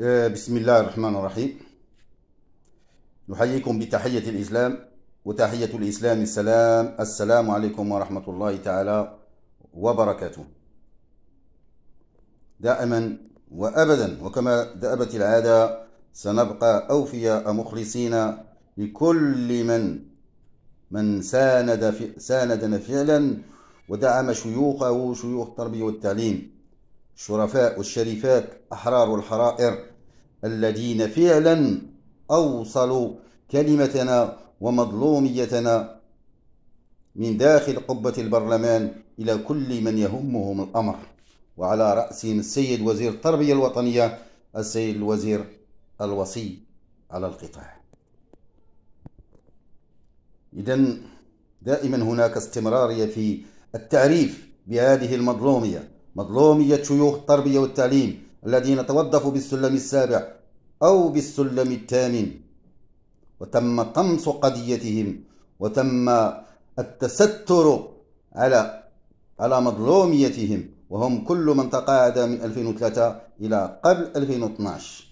آه، بسم الله الرحمن الرحيم نحييكم بتحية الإسلام وتحية الإسلام السلام السلام عليكم ورحمة الله تعالى وبركاته دائما وأبدا وكما دأبت العادة سنبقى أوفياء مخلصين لكل من من ساند ساندنا فعلا ودعم شيوخه شيوخ التربية والتعليم الشرفاء والشريفات أحرار الحرائر الذين فعلا أوصلوا كلمتنا ومظلوميتنا من داخل قبة البرلمان إلى كل من يهمهم الأمر وعلى رأسهم السيد وزير التربية الوطنية السيد الوزير الوصي على القطاع إذا دائما هناك استمرارية في التعريف بهذه المظلومية مظلومية شيوخ التربية والتعليم الذين توظفوا بالسلم السابع أو بالسلم الثامن وتم طمس قضيتهم وتم التستر على على مظلوميتهم وهم كل من تقاعد من 2003 إلى قبل 2012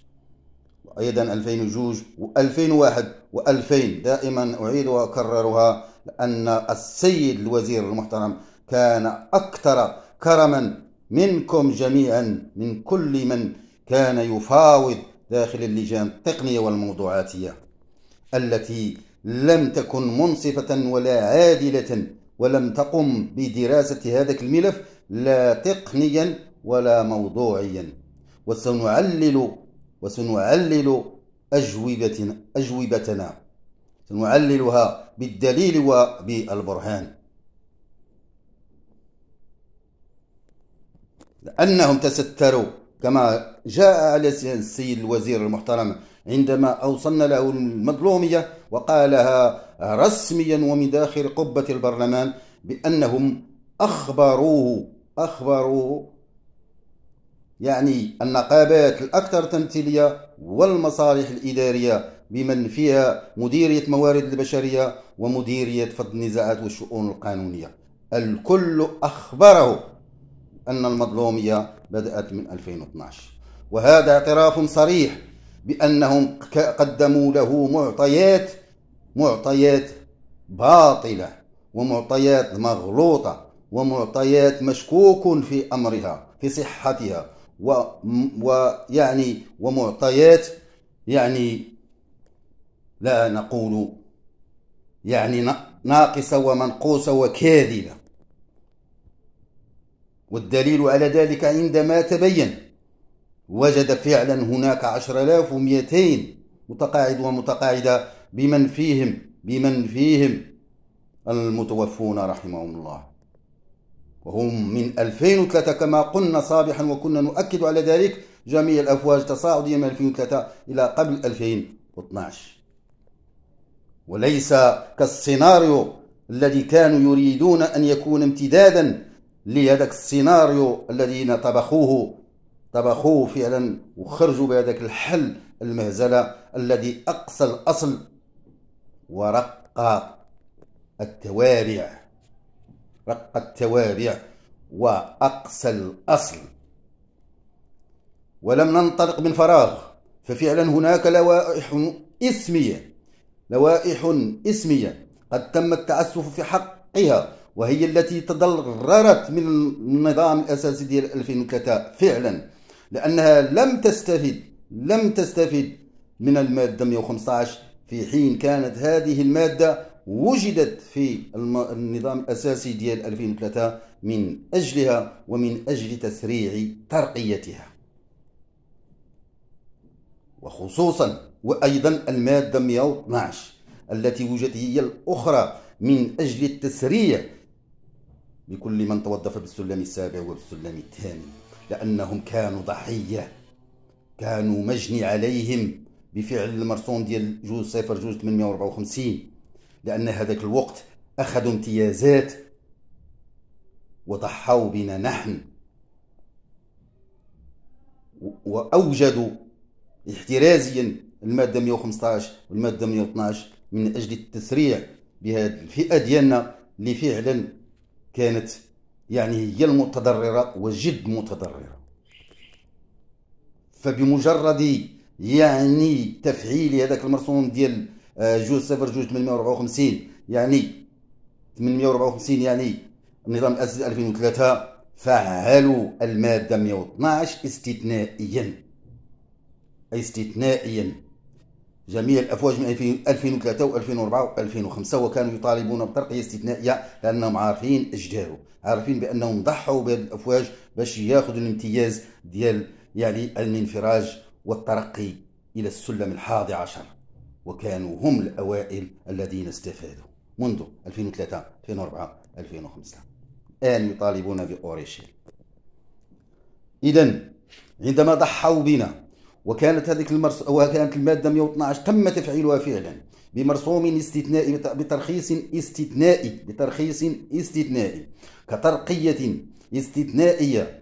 وأيضا 2002 و2001 و2000 دائما أعيد وأكررها لأن السيد الوزير المحترم كان أكثر كرما منكم جميعا من كل من كان يفاوض داخل اللجان التقنية والموضوعاتية التي لم تكن منصفة ولا عادلة ولم تقم بدراسة هذا الملف لا تقنيا ولا موضوعيا وسنعلل وسنعلل أجوبتنا أجوبتنا سنعللها بالدليل وبالبرهان أنهم تستروا كما جاء على السيد الوزير المحترم عندما أوصلنا له المظلومية وقالها رسميا ومن داخل قبة البرلمان بأنهم أخبروه أخبروا يعني النقابات الأكثر تمثيلية والمصالح الإدارية بمن فيها مديرية موارد البشرية ومديرية فض النزاعات والشؤون القانونية الكل أخبره أن المظلومية بدأت من 2012 وهذا اعتراف صريح بأنهم قدموا له معطيات معطيات باطلة ومعطيات مغلوطة ومعطيات مشكوك في أمرها في صحتها و... ويعني ومعطيات يعني لا نقول يعني ناقصة ومنقوصة وكاذبة والدليل على ذلك عندما تبين وجد فعلا هناك ومئتين متقاعد ومتقاعدة بمن فيهم بمن فيهم المتوفون رحمهم الله وهم من 2003 كما قلنا صابحا وكنا نؤكد على ذلك جميع الأفواج تصاعدية من 2003 إلى قبل 2012 وليس كالسيناريو الذي كانوا يريدون أن يكون امتدادا لهذاك السيناريو الذين طبخوه طبخوه فعلا وخرجوا بهذاك الحل المهزله الذي اقصى الاصل ورق التوابع رق التوابع واقصى الاصل ولم ننطلق من فراغ ففعلا هناك لوائح اسميه لوائح اسميه قد تم التعسف في حقها وهي التي تضررت من النظام الأساسي ديال 2003 فعلا لأنها لم تستفد لم تستفد من المادة 115 في حين كانت هذه المادة وجدت في النظام الأساسي ديال 2003 من أجلها ومن أجل تسريع ترقيتها وخصوصا وأيضا المادة 112 التي وجدت هي الأخرى من أجل التسريع بكل من توظف بالسلم السابع وبالسلم الثامن لأنهم كانوا ضحية كانوا مجني عليهم بفعل المرسوم ديال جوج صفر جوج 854 لأن هذاك الوقت أخذوا امتيازات وضحوا بنا نحن وأوجدوا احترازيا المادة 115 والمادة 112 من أجل التسريع بهذه الفئة ديالنا اللي فعلا كانت يعني هي المتضررة وجد متضررة فبمجرد يعني تفعيل هذاك المرسوم ديال آه، جوج صفر جوج 854 يعني 854 يعني النظام الاساسي 2003 فعلوا المادة 112 استثنائيا استثنائيا جميع الافواج من 2003 و2004 و2005 وكانوا يطالبون بترقيه استثنائيه لانهم عارفين اجداره عارفين بانهم ضحوا بهذه الافواج باش ياخذوا الامتياز ديال يعني الانفراج والترقي الى السلم الحادي عشر وكانوا هم الاوائل الذين استفادوا منذ 2003 2004 2005 الان يطالبون باوريشيل اذا عندما ضحوا بنا وكانت هذه المرس... وكانت الماده 112 تم تفعيلها فعلا بمرسوم استثنائي بترخيص استثنائي بترخيص استثنائي كترقيه استثنائيه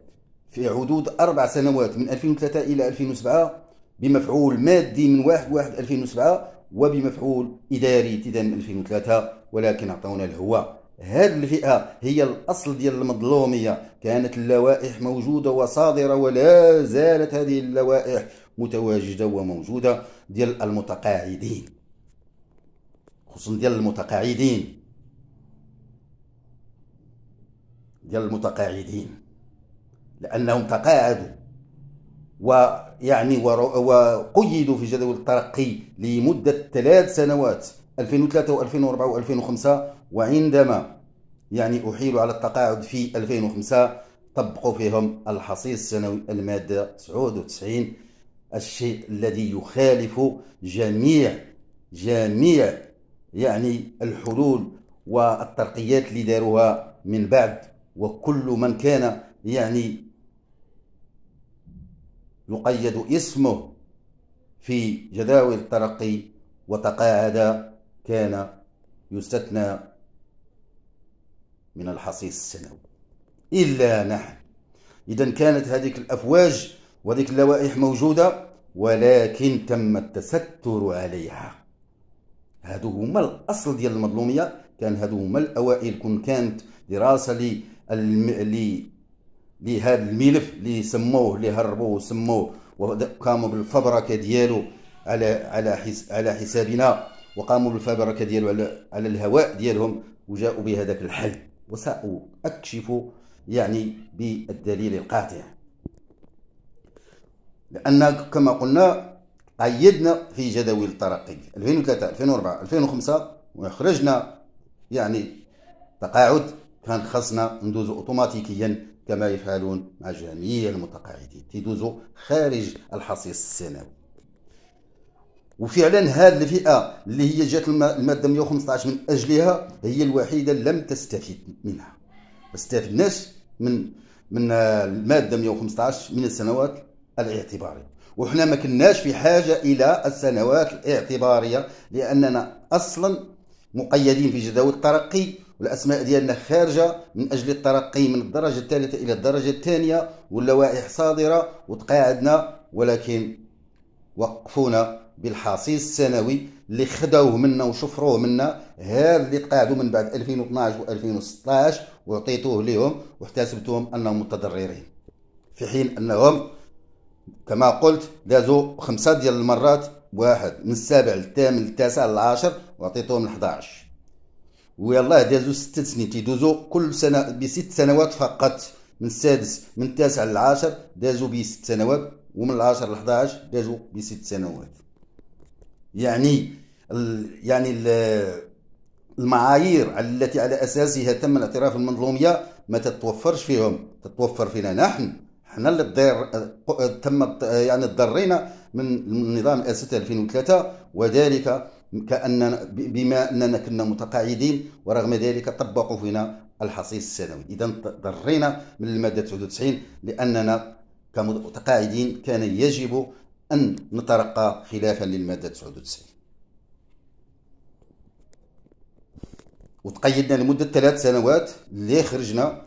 في حدود اربع سنوات من 2003 الى 2007 بمفعول مادي من 1 1 2007 وبمفعول اداري ابتداء من 2003 ولكن عطونا الهواء هذه الفئه هي الاصل ديال المظلوميه كانت اللوائح موجوده وصادره ولا زالت هذه اللوائح متواجده وموجوده ديال المتقاعدين خصوصا ديال المتقاعدين ديال المتقاعدين لانهم تقاعدوا ويعني وقيدوا في جدول الترقي لمده ثلاث سنوات 2003 و2004 و2005 وعندما يعني احيلوا على التقاعد في 2005 طبقوا فيهم الحصيص السنوي الماده 99 الشيء الذي يخالف جميع جميع يعني الحلول والترقيات اللي داروها من بعد وكل من كان يعني يقيد اسمه في جداول الترقي وتقاعد كان يستثنى من الحصيص السنوي إلا نحن إذا كانت هذه الأفواج وذيك اللوائح موجودة ولكن تم التستر عليها هادو هما الأصل ديال المظلومية كان هادو هما الأوائل كون كانت دراسة لي لي لهذا الملف اللي سموه اللي هربوه وسموه وقاموا بالفبركة ديالو على على حس على حسابنا وقاموا بالفبركة ديالو على على الهواء ديالهم وجاءوا بهذاك الحل وساكشف يعني بالدليل القاطع لان كما قلنا قيدنا في جداول الترقي 2003 2004 2005 وخرجنا يعني تقاعد كان خاصنا ندوزو اوتوماتيكيا كما يفعلون مع جميع المتقاعدين تيدوزو خارج الحصيص السنوي وفعلا هذه الفئه اللي هي جات الماده 115 من اجلها هي الوحيده لم تستفيد منها ما استفدناش من من الماده 115 من السنوات الاعتباري وحنا ما كناش في حاجة إلى السنوات الاعتبارية لأننا أصلا مقيدين في جداول الترقي والأسماء ديالنا خارجة من أجل الترقي من الدرجة الثالثة إلى الدرجة الثانية واللوائح صادرة وتقاعدنا ولكن وقفونا بالحصيص السنوي اللي خدوه منا وشفروه منا هذا اللي تقاعدوا من بعد 2012 و2016 وعطيتوه لهم واحتسبتوهم انهم متضررين في حين انهم كما قلت دازوا خمسة ديال المرات واحد من السابع للثامن للتاسع للعاشر وعطيتهم ال11 ويلاه دازوا ستة سنين تيدوزوا كل سنة بست سنوات فقط من السادس من التاسع للعاشر دازوا بست سنوات ومن العاشر للحداش دازوا بست سنوات يعني ال يعني ال المعايير التي على اساسها تم الاعتراف المظلوميه ما تتوفرش فيهم تتوفر فينا نحن حنا اللي الدير تم يعني تضرينا من النظام اسس 2003 وذلك كاننا بما اننا كنا متقاعدين ورغم ذلك طبقوا فينا الحصيص السنوي اذا ضرينا من الماده 99 لاننا كمتقاعدين كان يجب ان نترقى خلافا للماده 99 وتقيدنا لمده ثلاث سنوات اللي خرجنا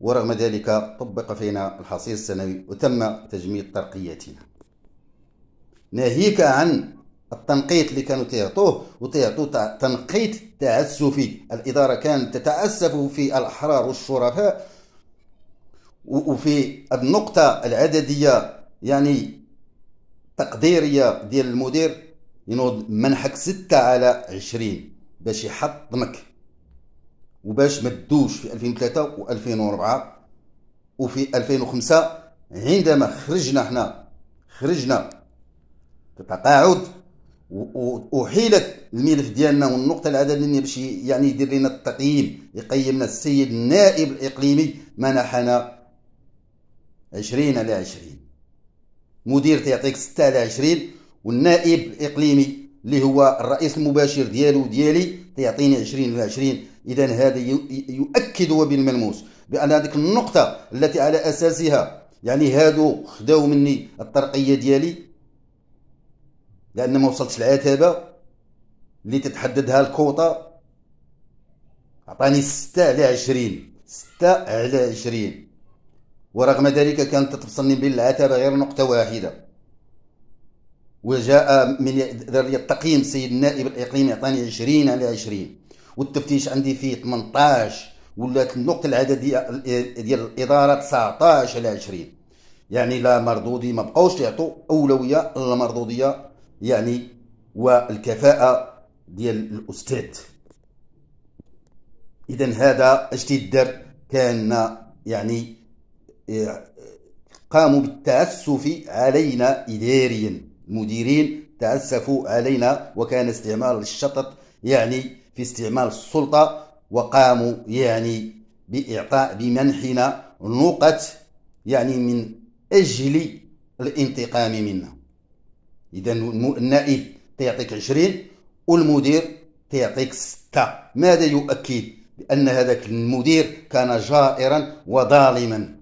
ورغم ذلك طبق فينا الحصير السنوي وتم تجميد ترقياتنا ناهيك عن التنقيط اللي كانوا تيعطوه وتيعطوه تنقيط تعسفي الإدارة كانت تتأسف في الأحرار والشرفاء وفي النقطة العددية يعني تقديرية ديال المدير ينوض منحك ستة على عشرين باش يحطمك وباش ما تدوش في 2003 و2004 وفي 2005 عندما خرجنا حنا خرجنا في التقاعد الملف ديالنا والنقطه اللي باش يعني يدير لنا التقييم يقيمنا السيد النائب الاقليمي منحنا 20 على 20 مدير تيعطيك 6 على 20 والنائب الاقليمي اللي هو الرئيس المباشر ديالو ديالي تيعطيني 20 على 20 اذا هذا يؤكد وبالملموس بان هذيك النقطه التي على اساسها يعني هادو خداو مني الترقيه ديالي لان ما وصلتش العتبه اللي تتحددها الكوطه عطاني ستة على عشرين ستة على عشرين ورغم ذلك كانت تفصلني بين العتبه غير نقطه واحده وجاء من التقييم السيد النائب الاقليمي عطاني عشرين على عشرين والتفتيش عندي فيه 18 ولات النقطة العددية ديال الإدارة 19 على 20 يعني لا مردودي ما بقاوش يعطوا أولوية للمردودية يعني والكفاءة ديال الأستاذ إذا هذا اش تيدار كان يعني آه، قاموا بالتأسف علينا إداريا المديرين تأسفوا علينا وكان استعمال الشطط يعني في استعمال السلطة وقاموا يعني بإعطاء بمنحنا نقط يعني من أجل الانتقام منا إذا النائب تيعطيك عشرين والمدير تيعطيك ستة ماذا يؤكد بأن هذاك المدير كان جائرا وظالما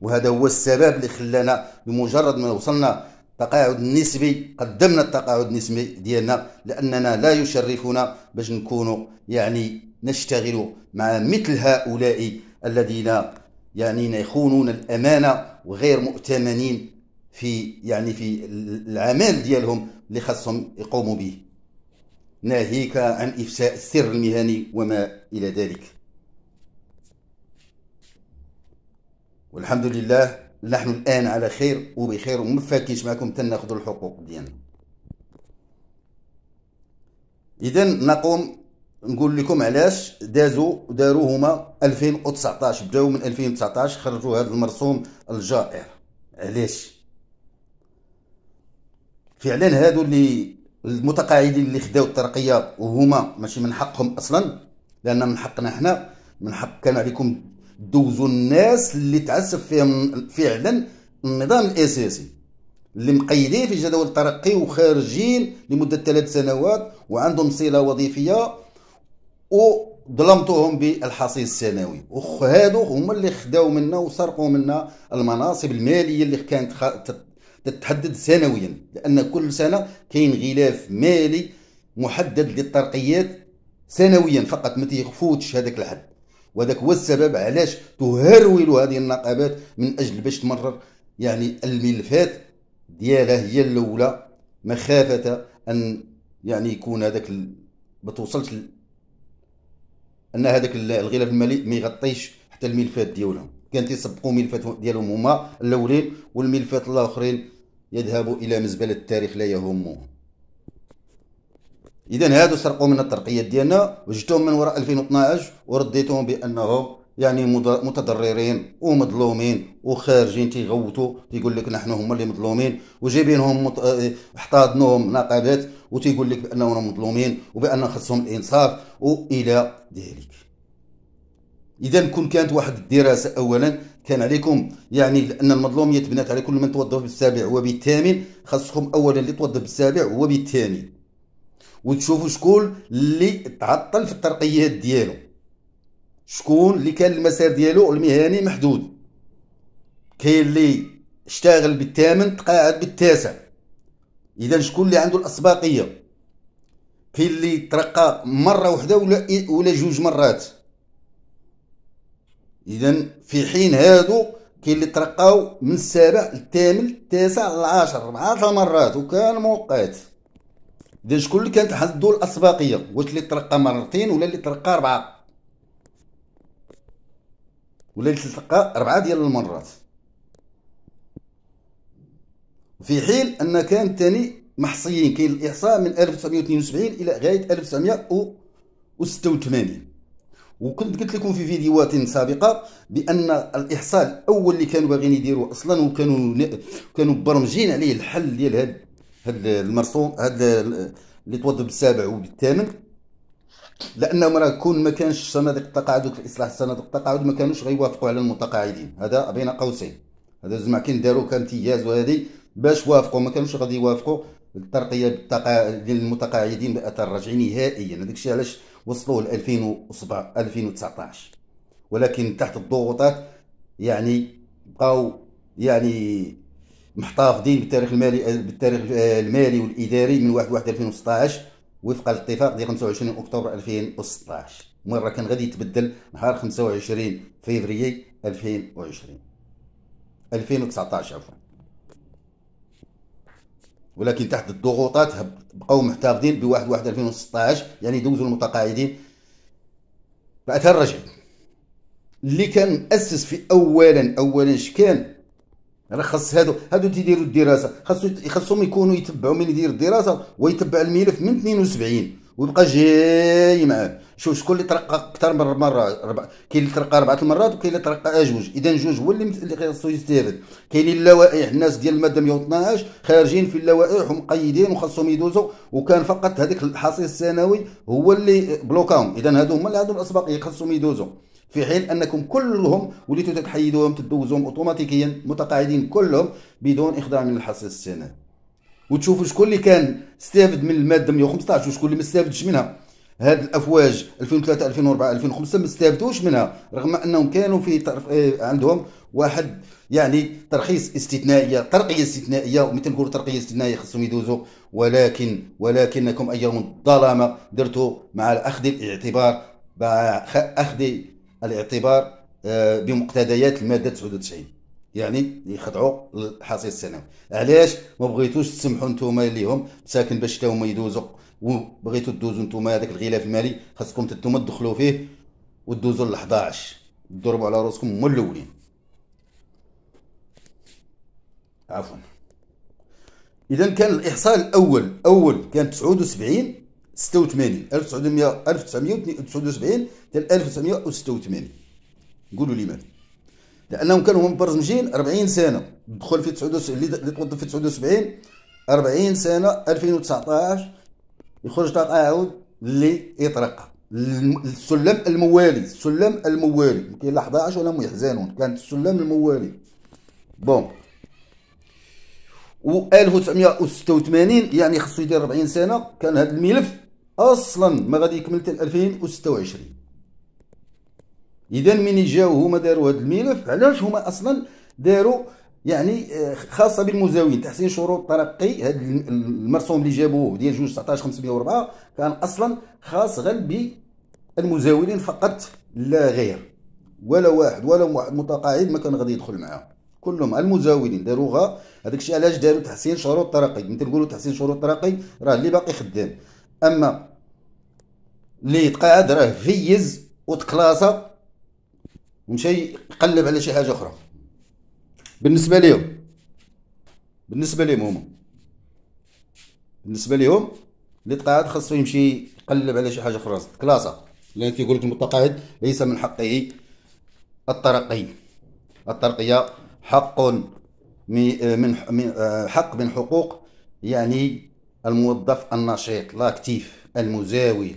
وهذا هو السبب اللي خلانا بمجرد ما وصلنا تقاعد نسبي قدمنا التقاعد النسبي ديالنا لاننا لا يشرفنا باش نكونوا يعني نشتغل مع مثل هؤلاء الذين يعني يخونون الامانه وغير مؤتمنين في يعني في العمل ديالهم اللي خاصهم يقوموا به ناهيك عن افساء السر المهني وما الى ذلك والحمد لله نحن الآن على خير وبخير وما فاكينش معكم تناخذوا الحقوق ديالنا إذا نقوم نقول لكم علاش دازوا داروا هما 2019 بداو من 2019 خرجوا هذا المرسوم الجائر علاش فعلا هادو اللي المتقاعدين اللي خداو الترقيه وهما ماشي من حقهم اصلا لان من حقنا حنا من حق كان عليكم دوزوا الناس اللي تعسف فيهم فعلا النظام الاساسي اللي مقيدين في جدول الترقي وخارجين لمده ثلاث سنوات وعندهم صله وظيفيه وظلمتوهم بالحصيل السنوي وهادو هما اللي خداو منا وسرقوا منا المناصب الماليه اللي كانت خ... تتحدد سنويا لان كل سنه كاين غلاف مالي محدد للترقيات سنويا فقط ما تيفوتش هذاك الحد وذاك هو السبب علاش تهرول هذه النقابات من اجل باش تمرر يعني الملفات ديالها هي الاولى مخافه ان يعني يكون هذاك ال... ما توصلش ال... ان هذاك الغلاف المالي ما يغطيش حتى الملفات ديالهم كان تيسبقوا ملفات ديالهم هما الاولين والملفات الاخرين يذهبوا الى مزبله التاريخ لا يهمهم اذا هادو سرقوا من الترقيات ديالنا وجدتهم من وراء 2012 ورديتهم بانهم يعني متضررين ومظلومين وخارجين تيغوتوا تيقول لك نحن هما اللي مظلومين وجايبينهم مط... احتضنوهم نقابات وتيقول لك بانهم مظلومين وبان خصهم الانصاف والى ذلك اذا كون كانت واحد الدراسه اولا كان عليكم يعني لان المظلوميه تبنات على كل من توظف بالسابع وبالثامن خصكم اولا اللي توظف بالسابع وبالثامن وتشوفوا شكون اللي تعطل في الترقيات ديالو شكون اللي كان المسار ديالو المهني محدود كاين اللي اشتغل بالثامن تقاعد بالتاسع اذا شكون اللي عنده الاسباقيه كاين اللي ترقى مره واحده ولا ولا جوج مرات اذا في حين هادو كاين اللي ترقاو من السابع للثامن التاسع العاشر اربعه مرات وكان موقت اذا شكون اللي كانت عنده الاسباقيه واش اللي ترقى مرتين ولا اللي ترقى اربعه ولا اللي تلقى اربعه ديال المرات في حين ان كان ثاني محصيين كاين الاحصاء من 1972 الى غايه 1986 وكنت قلت لكم في فيديوهات سابقه بان الاحصاء الاول اللي كانوا باغيين يديروه اصلا وكانوا كانوا برمجين عليه الحل ديال هاد هاد المرسوم هاد اللي توضب بالسابع وبالثامن لانهم راه كون ما كانش صناديق التقاعد الاصلاح صناديق التقاعد ما كانوش غيوافقوا على المتقاعدين هذا بين قوسين هذا زعما كاين داروا كامتياز وهذه باش وافقوا ما كانوش غادي يوافقوا الترقيه بالتقا... للمتقاعدين باثر رجعي نهائيا هذاك الشيء علاش وصلوه ل 2007 2019 ولكن تحت الضغوطات يعني بقاو يعني محتفظين بالتاريخ المالي بالتاريخ آه، المالي والاداري من 1 1 2016 وفقا للاتفاق ديال 25 اكتوبر 2016 مرة كان غادي يتبدل نهار 25 فيفري 2020 2019 عفوا ولكن تحت الضغوطات بقاو محتفظين ب 1 1 2016 يعني دوزوا المتقاعدين بعثها الرجعي اللي كان مؤسس في اولا اولا شكان راه خاص هادو هادو تيديروا الدراسه خاصو خاصهم يكونوا يتبعوا من يدير الدراسه ويتبع الملف من 72 ويبقى جاي معاه شوف شكون اللي ترقى اكثر من مره ربع... كاين اللي ترقى اربعه المرات وكاين اللي ترقى جوج اذا جوج هو اللي خاصو يستافد كاينين اللوائح الناس ديال الماده 112 خارجين في اللوائح ومقيدين وخاصهم يدوزوا وكان فقط هذاك الحصيص الثانوي هو اللي بلوكاهم اذا هادو هما اللي عندهم الاسبقيه خاصهم يدوزوا في حين انكم كلهم وليتوا تتحيدوهم تدوزوهم اوتوماتيكيا متقاعدين كلهم بدون اخضاع من الحصه السنه وتشوفوا شكون اللي كان استافد من الماده 115 وشكون اللي ما استافدش منها هاد الافواج 2003 2004 2005 ما استافدوش منها رغم انهم كانوا في طرف إيه، عندهم واحد يعني ترخيص استثنائيه ترقيه استثنائيه ومثل نقولوا ترقيه استثنائيه خصهم يدوزوا ولكن ولكنكم ايام الظلامه درتوا مع اخذ الاعتبار اخذ الاعتبار آه، بمقتضيات الماده 99 يعني يخضعوا للحصيل السنوي علاش ما بغيتوش تسمحوا نتوما ليهم ساكن باش حتى هما يدوزوا وبغيتوا تدوزوا نتوما هذاك الغلاف المالي خاصكم نتوما تدخلوا فيه وتدوزوا ل 11 تضربوا على راسكم هما الاولين عفوا اذا كان الاحصاء الاول اول كان 79 86 1979 ديال 1986 قولوا لي ماذا لانهم كانوا هم برزمجين 40 سنه دخل في 99 اللي توظف في 79 40 سنه 2019 يخرج تقاعد يطرق السلم الموالي السلم الموالي كاين لا 11 ولا يحزنون كانت السلم الموالي بون و 1986 يعني خصو يدير 40 سنه كان هذا الملف اصلا ما غادي يكمل حتى 2026 اذا من جاو هما داروا هذا الملف علاش هما اصلا داروا يعني آه، خاصه بالمزاولين تحسين شروط ترقي هذا المرسوم اللي جابوه ديال جوج 504 كان اصلا خاص غير بالمزاولين فقط لا غير ولا واحد ولا واحد متقاعد ما كان غادي يدخل معاهم كلهم المزاولين داروا غا هذاك الشيء علاش داروا تحسين شروط ترقي انت تقولوا تحسين شروط ترقي راه اللي باقي خدام اما اللي يتقاعد راه فيز وتكلاصه ومشى يقلب على شي حاجه اخرى بالنسبه ليهم بالنسبه ليهم هما بالنسبه ليهم اللي تقاعد خاصو يمشي يقلب على شي حاجه اخرى كلاصه لان كيقول لك المتقاعد ليس من حقه الترقي الترقيه حق من حق من حقوق يعني الموظف النشيط لاكتيف المزاول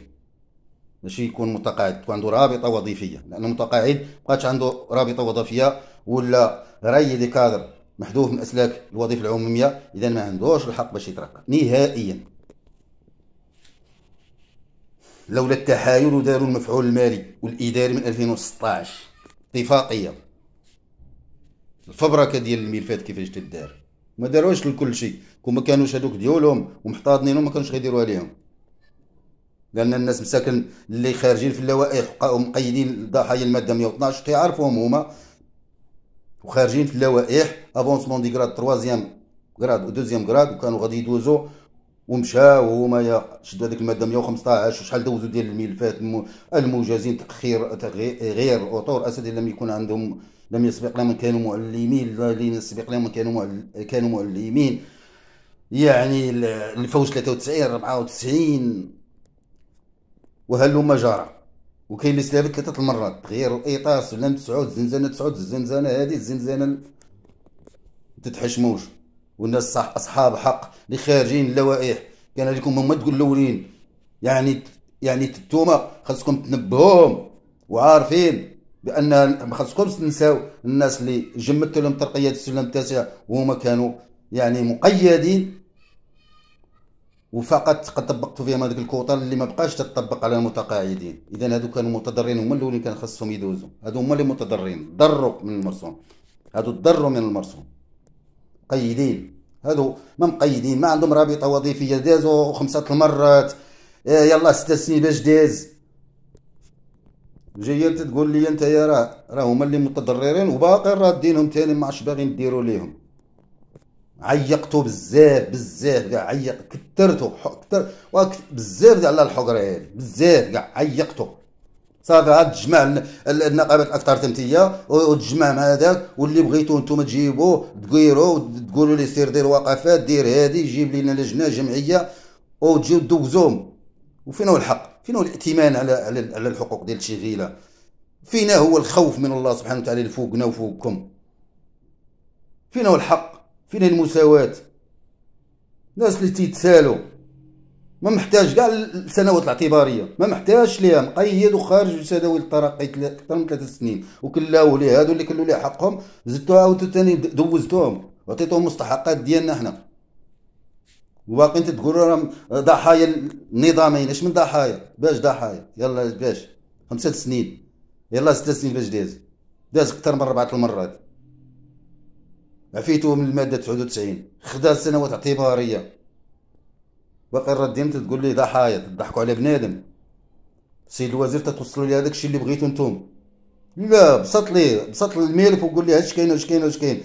باش يكون متقاعد تكون عنده رابطه وظيفيه لانه متقاعد ما بقاتش عنده رابطه وظيفيه ولا دي كادر محذوف من اسلاك الوظيفه العموميه اذا ما عندوش الحق باش يترقى نهائيا لولا التحايل داروا المفعول المالي والاداري من 2016 اتفاقيه الفبركه ديال الملفات كيفاش تدار ما داروش لكل شيء كون ما كانوش هذوك ديولهم ومحتضنينهم ما كانوش غيديروا عليهم لان الناس مساكن اللي خارجين في اللوائح مقيدين ضحايا الماده 112 كيعرفوهم هما وخارجين في اللوائح افونسمون دي كراد تروازيام كراد ودوزيام كراد وكانوا غادي يدوزو ومشاو هما يا شدوا هذيك الماده 115 وشحال دوزوا ديال الملفات الموجزين تاخير غير اطور اسد لم يكون عندهم لم يسبق لهم كانوا معلمين الذين سبق لهم كانوا كانوا معلمين يعني الفوج 93 94 وهلم جرى وكاين اللي سلابت ثلاثه المرات تغير الايطاس ولا تسعود الزنزانه تسعود الزنزانه هذه الزنزانه تتحشموش والناس صح اصحاب حق اللي خارجين اللوائح كان عليكم هما تقول الاولين يعني يعني انتوما خاصكم تنبهوهم وعارفين بان ما خاصكمش تنساو الناس اللي جمدتو لهم ترقيات السلم التاسع وهما كانوا يعني مقيدين وفقط قد طبقتوا فيهم هذيك الكوطه اللي ما بقاش تطبق على المتقاعدين اذا هذو كانوا متضررين هما الاولين كان خصهم يدوزوا هذو هما اللي متضررين ضروا من المرسوم هذو ضروا من المرسوم مقيدين هذو ما مقيدين ما عندهم رابطه وظيفيه دازوا خمسه المرات إيه، يلا ست سنين باش داز جيت تقول لي انت يا راه راه هما اللي متضررين وباقي رادينهم تاني ما عادش باغيين ديروا ليهم عيقته بزاف بزاف كاع عيق كثرته كثر بزاف على الحقره هذه بزاف كاع عيقته صافي عاد تجمع النقابات الاكثر تمثيليه وتجمع مع هذاك واللي بغيتو انتم تجيبوه تقيرو وتقولوا لي سير دير وقفات دير هذه جيب لنا لجنه جمعيه وتجيو دوزوهم وفين هو الحق فين هو الائتمان على على الحقوق ديال الشغيله فينا هو الخوف من الله سبحانه وتعالى اللي فوقنا وفوقكم فينا هو الحق فين المساواة الناس اللي تيتسالوا ما محتاج كاع السنوات الاعتباريه ما محتاج ليها مقيد وخارج جداول الترقي اكثر من ثلاث سنين وكلاو ليه هادو اللي كلوا ليه حقهم زدتوها عاودتو ثاني دوزتوهم وعطيتوهم مستحقات ديالنا حنا وباقي انت تقول راهم ضحايا النظامين اش من ضحايا باش ضحايا يلا باش خمسة سنين يلا ستة سنين باش داز داز اكثر من ربعة المرات عفيتو من الماده 99 خدا سنوات اعتباريه باقي ردمت تقول لي ضحايا تضحكوا على بنادم سيد الوزير تتوصلوا لي هذاك الشيء اللي بغيتو نتوم لا بسط لي بسط الملف وقول لي اش كاين اش كاين اش كاين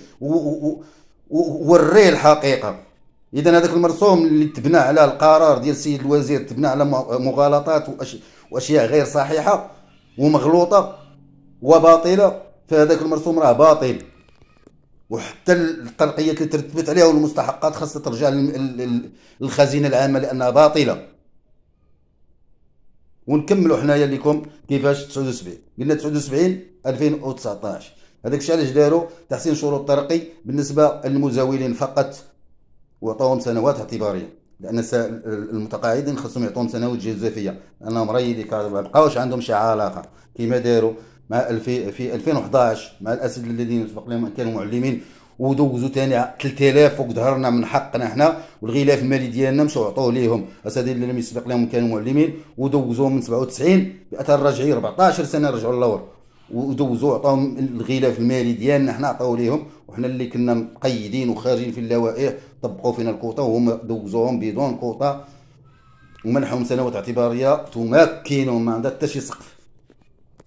وريه الحقيقه اذا هذاك المرسوم اللي تبنى على القرار ديال السيد الوزير تبنى على مغالطات واشياء غير صحيحه ومغلوطه وباطله فهذاك المرسوم راه باطل وحتى الترقيات اللي ترتبت عليها والمستحقات خاصها ترجع للخزينه العامه لانها باطله ونكملوا حنايا لكم كيفاش 79 قلنا 79 2019 هذاك الشيء علاش داروا تحسين شروط الترقي بالنسبه للمزاولين فقط وعطاهم سنوات اعتباريه لان المتقاعدين خصهم يعطوهم سنوات جزافيه لانهم رايدي ما بقاوش عندهم شي علاقه كيما داروا مع الفي في 2011 مع الاسد الذين سبق لهم كانوا معلمين ودوزوا ثاني 3000 فوق ظهرنا من حقنا حنا والغلاف المالي ديالنا مشاو عطوه ليهم اساتذه اللي سبق لهم كانوا معلمين ودوزوهم من 97 باثر رجعي 14 سنه رجعوا للور ودوزوا عطاهم الغلاف المالي ديالنا حنا عطاوه ليهم وحنا اللي كنا مقيدين وخارجين في اللوائح طبقوا فينا الكوطه وهم دوزوهم بدون كوطه ومنحهم سنوات اعتباريه تمكنهم ما عندها حتى شي سقف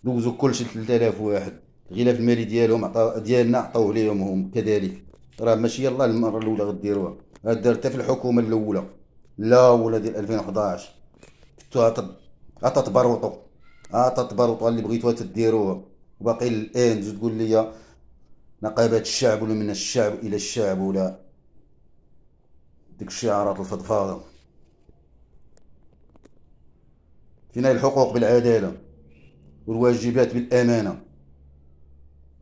دوزوا كلشي 3000 واحد الغلاف المالي ديالهم عطا ديالنا عطاوه ليهم هم كذلك راه ماشي يلاه المره الاولى غديروها هاد حتى في الحكومه الاولى لا ولا ديال 2011 عطات باروطو عطات باروطو اللي بغيتوها تديروها وباقي الان تزيد تقول لي نقابه الشعب ولا من الشعب الى الشعب ولا ديك الشعارات الفضفاضه فينا الحقوق بالعداله والواجبات بالامانه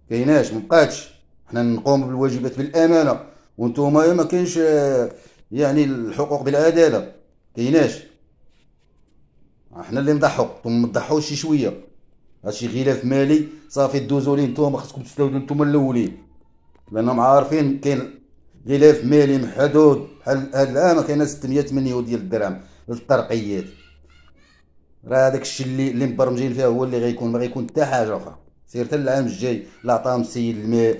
كايناش مبقاتش حنا نقوم بالواجبات بالامانه وانتم ما كاينش آه، يعني الحقوق بالعداله كايناش حنا اللي نضحوا نضحو ما شي شويه هادشي غلاف مالي صافي دوزوا ليه نتوما خصكم تستافدوا نتوما الاولين لانهم عارفين كاين غلاف مالي محدود بحال هاد العام كاينه 608 ديال الدرهم للترقيات راه هذاك الشيء اللي اللي مبرمجين فيه هو اللي غيكون ما غيكون حتى حاجه اخرى سير حتى العام الجاي لا عطاهم السيد آه،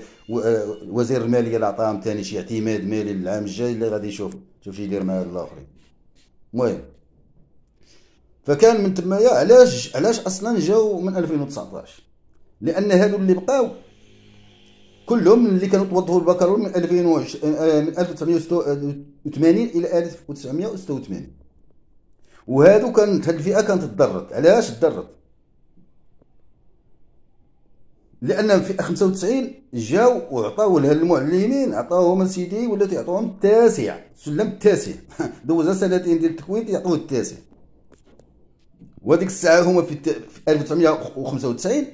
وزير الماليه لا عطاهم ثاني شي اعتماد مالي للعام الجاي اللي غادي يشوف شوف شي يدير مع الاخرين المهم فكان من تمايا علاش علاش اصلا جاو من 2019 لان هادو اللي بقاو كلهم اللي كانوا توظفوا البكالوريوس من 2000 آه، من 1980 آه، الى 1986 وهادو كانت هاد الفئه كانت تضرت علاش تضرت لان في 95 جاو وعطاو المعلمين عطاوهم سيدي ولا تيعطوهم التاسع سلم التاسع دوزا سنتين ديال التكوين تيعطوه التاسع وهذيك الساعه هما في, الت... في 1995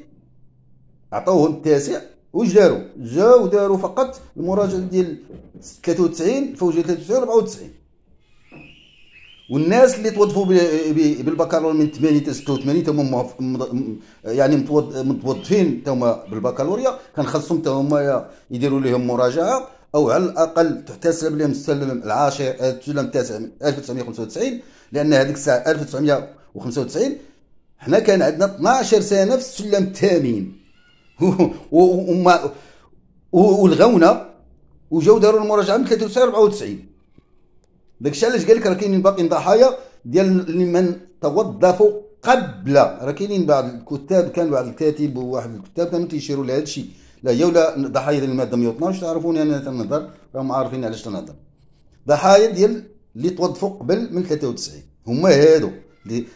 عطاوهم التاسع واش داروا جاو داروا فقط المراجعه ديال 93 فوجئ 93 94 والناس اللي توظفوا بالبكالور من 80 حتى 86 تما يعني متوظفين تما بالبكالوريا كنخلصهم حتى هما يديروا لهم مراجعه او على الاقل تحتسب لهم السلم العاشر آه، السلم التاسع 1995 لان هذيك الساعه 1995 حنا كان عندنا 12 سنه في السلم الثامن وما والغونا وجاو داروا المراجعه من 93 94 داكشي علاش قال لك راه كاينين باقيين ضحايا ديال لمن توظفوا قبل راه كاينين بعض الكتاب كان بعض الكاتب وواحد الكتاب كانوا تيشيروا لهذا الشيء لا هي ولا ضحايا ديال الماده 112 تعرفوني انا تنهضر راهم عارفين علاش تنهضر ضحايا ديال اللي توظفوا قبل من 93 هما هادو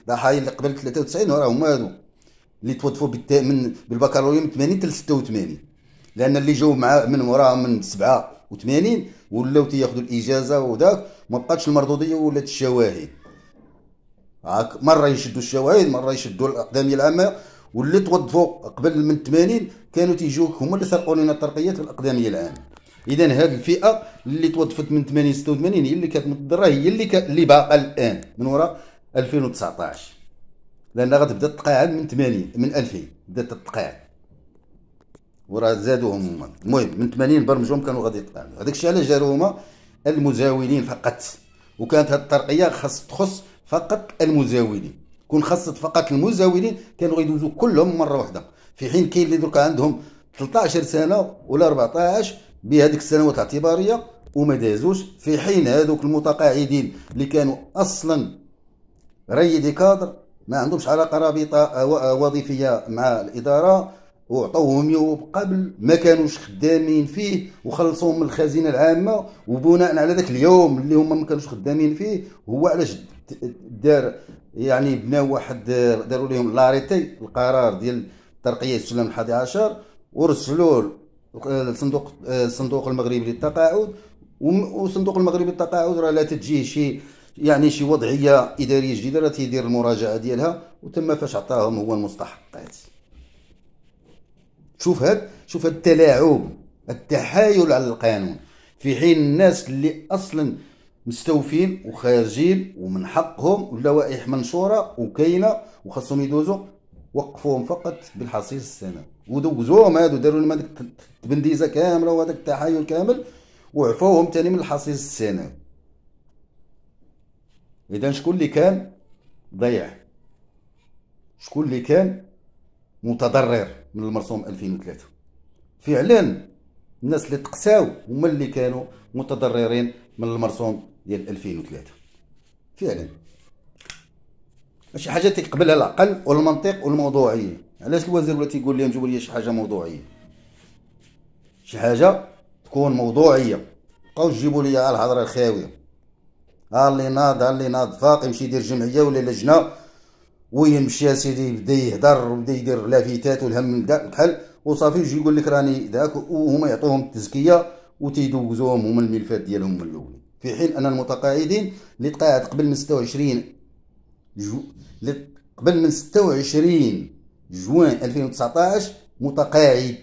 ضحايا اللي قبل 93 راه هما هادو اللي توظفوا من بالبكالوريا من 80 حتى 86 لان اللي جاو مع من وراهم من سبعه و80 ولاو تياخذوا الاجازه وداك ما بقاتش المردوديه ولات الشواهد هاك مره يشدوا الشواهد مره يشدوا الاقدميه العامه واللي توظفوا قبل من 80 كانوا تيجوك هما اللي سرقوا لنا الترقيات في الاقدميه العامه اذا هذه الفئه اللي توظفت من 80 86 هي اللي كانت متضرره هي اللي ك... اللي باقه الان من وراء 2019 لان غتبدا تتقاعد من 80 من 2000 بدات تتقاعد وراه زادوهم هما المهم من 80 برمجهم كانوا غادي يطلعوا هذاك الشيء علاش جاروا هما المزاولين فقط وكانت هذه الترقيه خاص تخص فقط المزاولين كون خصت فقط المزاولين كانوا غيدوزوا كلهم مره واحده في حين كاين اللي درك عندهم 13 سنه ولا 14 بهذيك السنوات الاعتباريه وما دازوش في حين هذوك المتقاعدين اللي كانوا اصلا ريدي كادر ما عندهمش علاقه رابطه آه، آه، وظيفيه مع الاداره وعطوهم يوب قبل ما كانوش خدامين فيه وخلصوهم من الخزينه العامه وبناء على ذاك اليوم اللي هما ما كانوش خدامين فيه هو علاش دار يعني بنا واحد داروا لهم لاريتي القرار ديال ترقية السلم الحادي عشر ورسلوا لصندوق الصندوق المغربي للتقاعد والصندوق المغربي للتقاعد راه لا تجي شي يعني شي وضعيه اداريه جديده راه تيدير المراجعه ديالها وتم فاش عطاهم هو المستحقات شوف هاد شوف هاد التلاعب التحايل على القانون في حين الناس اللي اصلا مستوفين وخارجين ومن حقهم اللوائح منشوره وكاينه وخاصهم يدوزوا وقفوهم فقط بالحصيص السنه ودوزوهم هادو داروا لهم هذيك التبنديزه كامله وهذاك التحايل كامل وعفوهم تاني من الحصيص السنه اذا شكون اللي كان ضيع شكون اللي كان متضرر من المرسوم 2003 فعلا الناس اللي تقساو هما اللي كانوا متضررين من المرسوم ديال 2003 فعلا شي حاجه تيقبلها العقل والمنطق والموضوعيه علاش الوزير ولا تيقول لي نجيب لي شي حاجه موضوعيه شي حاجه تكون موضوعيه بقاو تجيبوا لي الهضره الخاويه ها اللي ناض ها اللي ناض فاق يمشي يدير جمعيه ولا لجنه ويمشي مشى سيدي يبدا يهضر وبدا يدير لافتات والهم بحال وصافي يجي يقول لك راني ذاك وهما يعطوهم التزكيه وتيدوزوهم هما الملفات ديالهم من الاول في حين ان المتقاعدين اللي تقاعد قبل من 26 جو قبل من 26 جوان 2019 متقاعد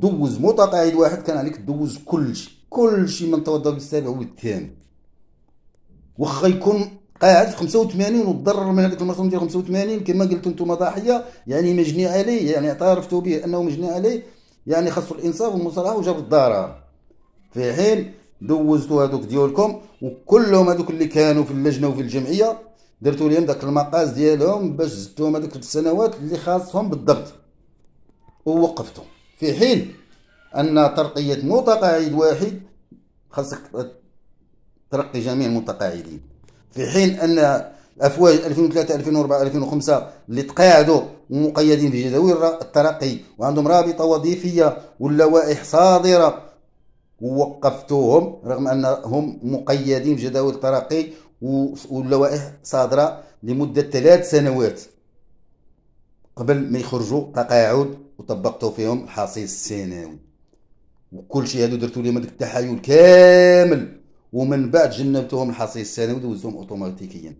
دوز متقاعد واحد كان عليك دوز كلشي كلشي من توظف السابع والثاني واخا يكون قاعد في 85 وتضرر من هذيك المرسوم ديال 85 كما قلت انتم ضحيه يعني مجني عليه يعني اعترفتوا به انه مجني عليه يعني خاصو الانصاف والمصالحه وجاب الضرر في حين دوزتوا هذوك ديالكم وكلهم هذوك اللي كانوا في اللجنه وفي الجمعيه درتوا لهم داك المقاس ديالهم باش زدتوهم هذوك السنوات اللي خاصهم بالضبط ووقفتوا في حين ان ترقيه متقاعد واحد خاصك ترقي جميع المتقاعدين في حين أن افواج 2003 2004 2005 اللي تقاعدوا مقيدين في جداول الترقي وعندهم رابطه وظيفيه واللوائح صادره ووقفتوهم رغم انهم مقيدين في جداول الترقي واللوائح صادره لمده ثلاث سنوات قبل ما يخرجوا تقاعد وطبقتوا فيهم الحصيص السنوي وكل شيء هادو درتو لهم هذاك التحايل كامل ومن بعد جنبتهم الحصيص الثانوي ودوزتهم اوتوماتيكيا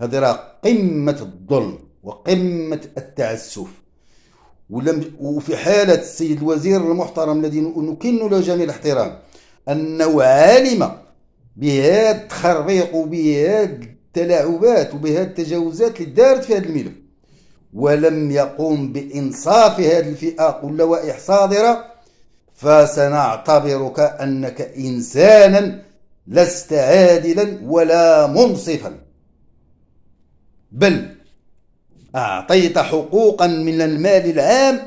هذه راه قمه الظلم وقمه التعسف ولم وفي حالة السيد الوزير المحترم الذي نكن له جميع الاحترام أنه عالم بهذا التخربيق وبهذا التلاعبات وبهذا التجاوزات اللي دارت في هذا الملف ولم يقوم بإنصاف هذه الفئة واللوائح صادرة فسنعتبرك أنك إنسانا لست عادلا ولا منصفا بل أعطيت حقوقا من المال العام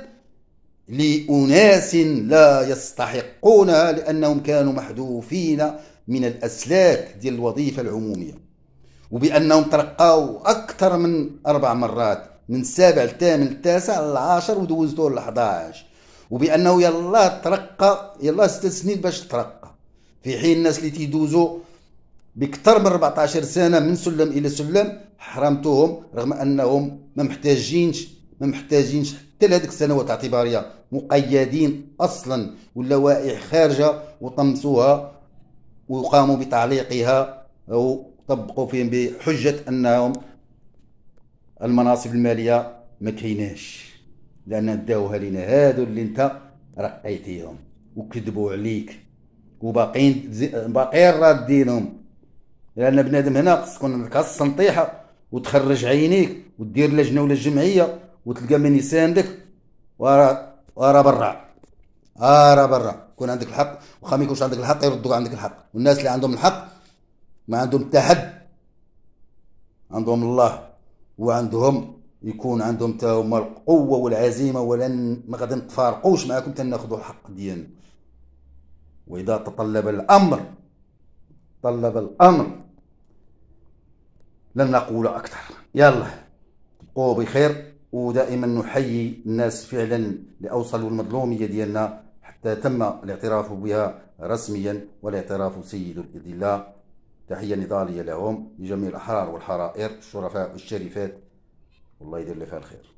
لأناس لا يستحقونها لأنهم كانوا محذوفين من الأسلاك ديال الوظيفة العمومية وبأنهم ترقاو أكثر من أربع مرات من السابع الثامن التاسع للعاشر ودوزتو ال 11 وبأنه يلا ترقى يلا ست سنين باش ترقى في حين الناس اللي تيدوزوا بكثر من 14 سنه من سلم الى سلم حرمتوهم رغم انهم ما محتاجينش ما محتاجينش حتى لهذيك السنوات الاعتباريه مقيدين اصلا واللوائح خارجه وطمسوها وقاموا بتعليقها وطبقوا فيهم بحجه انهم المناصب الماليه ما كايناش لان داوها لنا هادو اللي انت رقيتيهم وكذبوا عليك وباقيين باقيين رادينهم لان بنادم هنا خص تكون عندك نطيحه وتخرج عينيك ودير لجنه ولا جمعيه وتلقى من يساندك ورا ورا برا ارا برا يكون عندك الحق وخا ما يكونش عندك الحق يردوك عندك الحق والناس اللي عندهم الحق ما عندهم حتى عندهم الله وعندهم يكون عندهم تا هما القوه والعزيمه ولن ما غادي نتفارقوش معاكم تناخذوا الحق ديالنا وإذا تطلب الأمر طلب الأمر لن نقول أكثر يلا تبقوا بخير ودائما نحيي الناس فعلا لأوصلوا المظلومية ديالنا حتى تم الاعتراف بها رسميا والاعتراف سيد الإذلاء تحية نضالية لهم لجميع الأحرار والحرائر الشرفاء والشريفات والله يدير لك فيها الخير